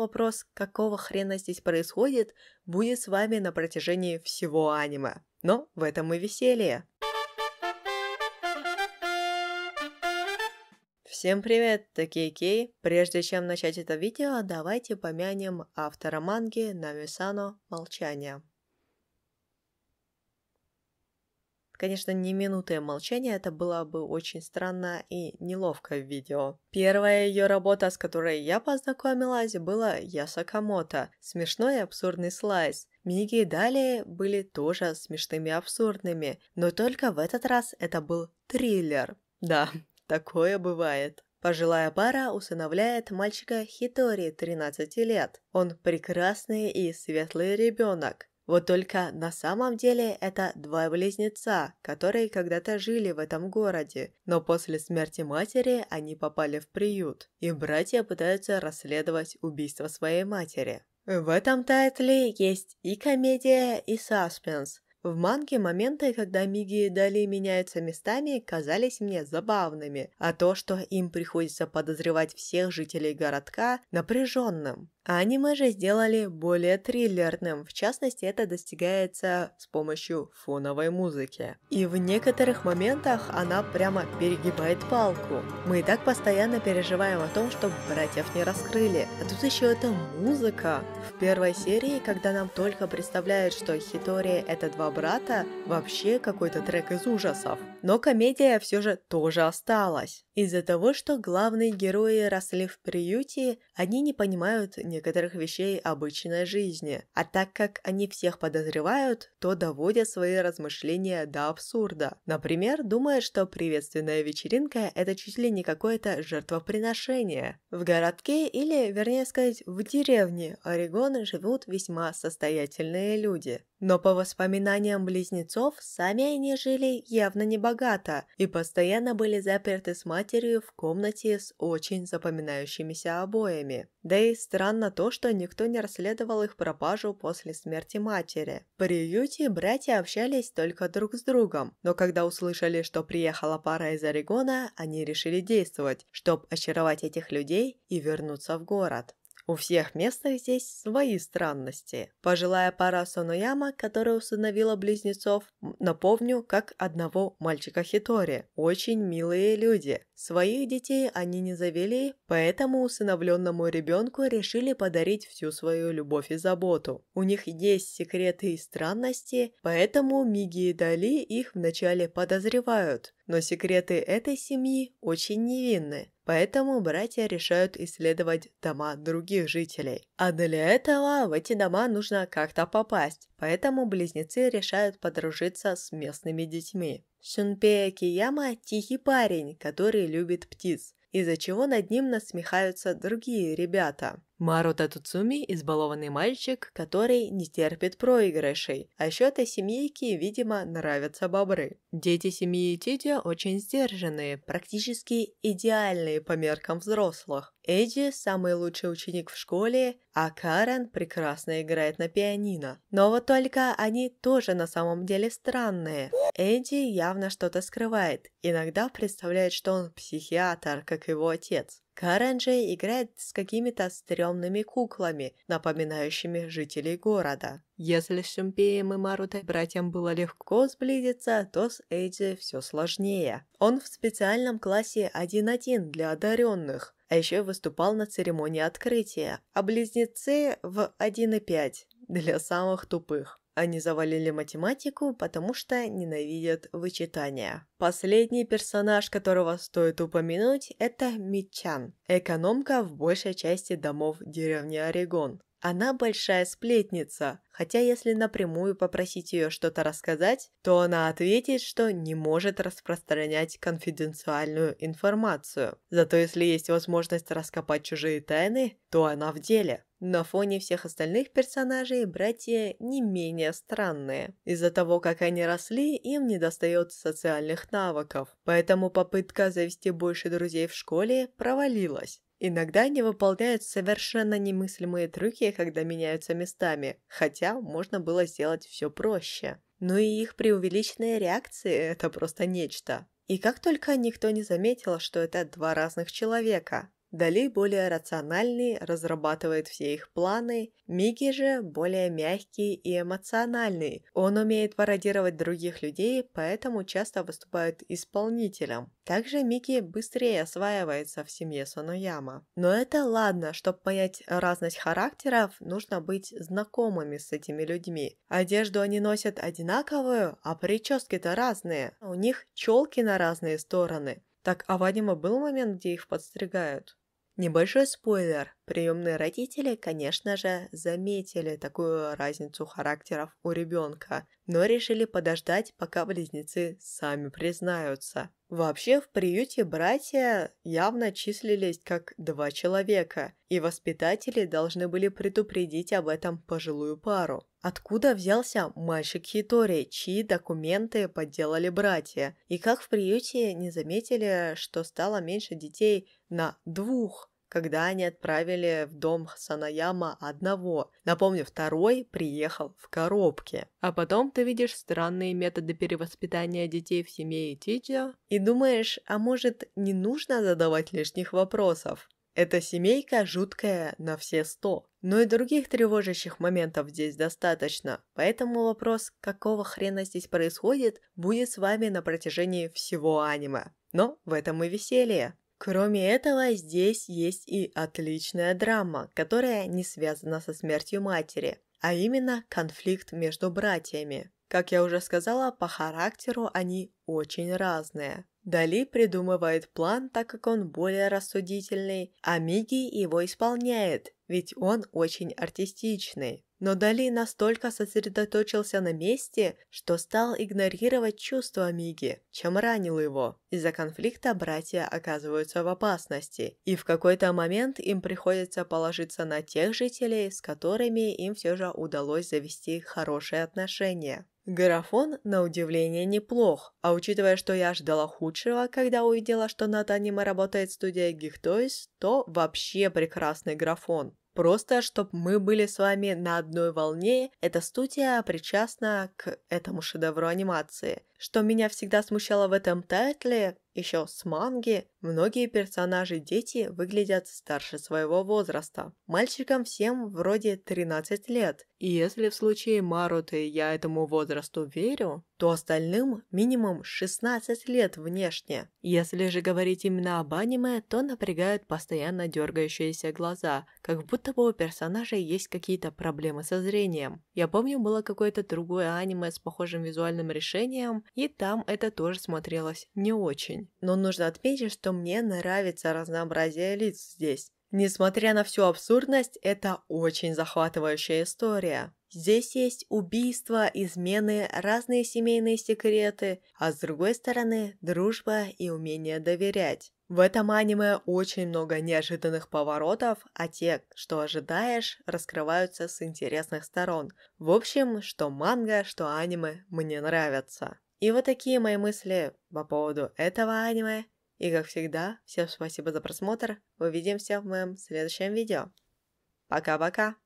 вопрос, какого хрена здесь происходит, будет с вами на протяжении всего аниме. Но в этом и веселье. Всем привет, такие Кей. Прежде чем начать это видео, давайте помянем автора манги Намисано «Молчание». Конечно, не минуты молчание, это было бы очень странно и неловко в видео. Первая ее работа, с которой я познакомилась, была Ясакамото. Смешной и абсурдный слайс. Миги и далее были тоже смешными и абсурдными, но только в этот раз это был триллер. Да, такое бывает. Пожилая пара усыновляет мальчика Хитори, 13 лет. Он прекрасный и светлый ребенок. Вот только на самом деле это два близнеца, которые когда-то жили в этом городе, но после смерти матери они попали в приют, и братья пытаются расследовать убийство своей матери. В этом тайтле есть и комедия, и саспенс. В манге моменты, когда Миги и Дали меняются местами, казались мне забавными, а то, что им приходится подозревать всех жителей городка, напряженным. Аниме же сделали более триллерным, в частности это достигается с помощью фоновой музыки. И в некоторых моментах она прямо перегибает палку. Мы и так постоянно переживаем о том, что братьев не раскрыли. А тут еще эта музыка. В первой серии, когда нам только представляют, что Хитори это два брата, вообще какой-то трек из ужасов. Но комедия все же тоже осталась. Из-за того, что главные герои росли в приюте, они не понимают некоторых вещей обычной жизни, а так как они всех подозревают, то доводят свои размышления до абсурда. Например, думают, что приветственная вечеринка – это чуть ли не какое-то жертвоприношение. В городке или, вернее сказать, в деревне Орегона живут весьма состоятельные люди. Но по воспоминаниям близнецов, сами они жили явно небогато и постоянно были заперты с матерью в комнате с очень запоминающимися обоями. Да и странно то, что никто не расследовал их пропажу после смерти матери. В приюте братья общались только друг с другом, но когда услышали, что приехала пара из Орегона, они решили действовать, чтобы очаровать этих людей и вернуться в город. У всех местных здесь свои странности. Пожилая пара Сонуяма, которая усыновила близнецов, напомню, как одного мальчика Хитори. Очень милые люди. Своих детей они не завели, поэтому усыновленному ребенку решили подарить всю свою любовь и заботу. У них есть секреты и странности, поэтому Миги и Дали их вначале подозревают но секреты этой семьи очень невинны, поэтому братья решают исследовать дома других жителей. А для этого в эти дома нужно как-то попасть, поэтому близнецы решают подружиться с местными детьми. Сюнпея Кияма – тихий парень, который любит птиц, из-за чего над ним насмехаются другие ребята. Мару Туцуми – избалованный мальчик, который не терпит проигрышей, а счет семейки, видимо, нравятся бобры. Дети семьи Тидя очень сдержанные, практически идеальные по меркам взрослых. Эдди – самый лучший ученик в школе, а Карен прекрасно играет на пианино. Но вот только они тоже на самом деле странные. Эдди явно что-то скрывает, иногда представляет, что он психиатр, как его отец. Карен же играет с какими-то стрёмными куклами, напоминающими жителей города. Если с Шумпеем и Марутой братьям было легко сблизиться, то с Эйджи всё сложнее. Он в специальном классе 1-1 для одарённых, а ещё выступал на церемонии открытия, а близнецы в 1-5 для самых тупых. Они завалили математику, потому что ненавидят вычитания. Последний персонаж, которого стоит упомянуть, это Митчан, экономка в большей части домов деревни Орегон. Она большая сплетница, хотя если напрямую попросить ее что-то рассказать, то она ответит, что не может распространять конфиденциальную информацию. Зато если есть возможность раскопать чужие тайны, то она в деле. На фоне всех остальных персонажей братья не менее странные. Из-за того, как они росли, им не достает социальных навыков, поэтому попытка завести больше друзей в школе провалилась. Иногда они выполняют совершенно немыслимые трюки, когда меняются местами, хотя можно было сделать все проще. Но и их преувеличенные реакции – это просто нечто. И как только никто не заметил, что это два разных человека, Дали более рациональный, разрабатывает все их планы. Микки же более мягкий и эмоциональный. Он умеет пародировать других людей, поэтому часто выступает исполнителем. Также Микки быстрее осваивается в семье Сонуяма. Но это ладно, чтобы понять разность характеров, нужно быть знакомыми с этими людьми. Одежду они носят одинаковую, а прически-то разные. У них челки на разные стороны. Так, а Вадима был момент, где их подстригают? Небольшой спойлер. Приемные родители, конечно же, заметили такую разницу характеров у ребенка, но решили подождать, пока близнецы сами признаются. Вообще в приюте братья явно числились как два человека, и воспитатели должны были предупредить об этом пожилую пару. Откуда взялся мальчик Хитори, чьи документы подделали братья? И как в приюте не заметили, что стало меньше детей на двух когда они отправили в дом Санаяма одного. Напомню, второй приехал в коробке. А потом ты видишь странные методы перевоспитания детей в семье Итичио и думаешь, а может, не нужно задавать лишних вопросов? Эта семейка жуткая на все сто. Но и других тревожащих моментов здесь достаточно, поэтому вопрос, какого хрена здесь происходит, будет с вами на протяжении всего аниме. Но в этом и веселье. Кроме этого, здесь есть и отличная драма, которая не связана со смертью матери, а именно конфликт между братьями. Как я уже сказала, по характеру они очень разные. Дали придумывает план, так как он более рассудительный, а Миги его исполняет, ведь он очень артистичный. Но Дали настолько сосредоточился на месте, что стал игнорировать чувства Миги, чем ранил его. Из-за конфликта братья оказываются в опасности, и в какой-то момент им приходится положиться на тех жителей, с которыми им все же удалось завести хорошие отношения. Графон, на удивление, неплох, а учитывая, что я ждала худшего, когда увидела, что над аниме работает студия Гихтойс, то вообще прекрасный графон. Просто, чтобы мы были с вами на одной волне, эта студия причастна к этому шедевру анимации. Что меня всегда смущало в этом тайтле, еще с манги, многие персонажи-дети выглядят старше своего возраста. Мальчикам всем вроде 13 лет. И если в случае Маруты я этому возрасту верю, то остальным минимум 16 лет внешне. Если же говорить именно об аниме, то напрягают постоянно дергающиеся глаза, как будто бы у персонажей есть какие-то проблемы со зрением. Я помню, было какое-то другое аниме с похожим визуальным решением, и там это тоже смотрелось не очень. Но нужно отметить, что мне нравится разнообразие лиц здесь. Несмотря на всю абсурдность, это очень захватывающая история. Здесь есть убийства, измены, разные семейные секреты, а с другой стороны – дружба и умение доверять. В этом аниме очень много неожиданных поворотов, а те, что ожидаешь, раскрываются с интересных сторон. В общем, что манга, что аниме мне нравятся. И вот такие мои мысли по поводу этого аниме. И как всегда, всем спасибо за просмотр. Увидимся в моем следующем видео. Пока-пока!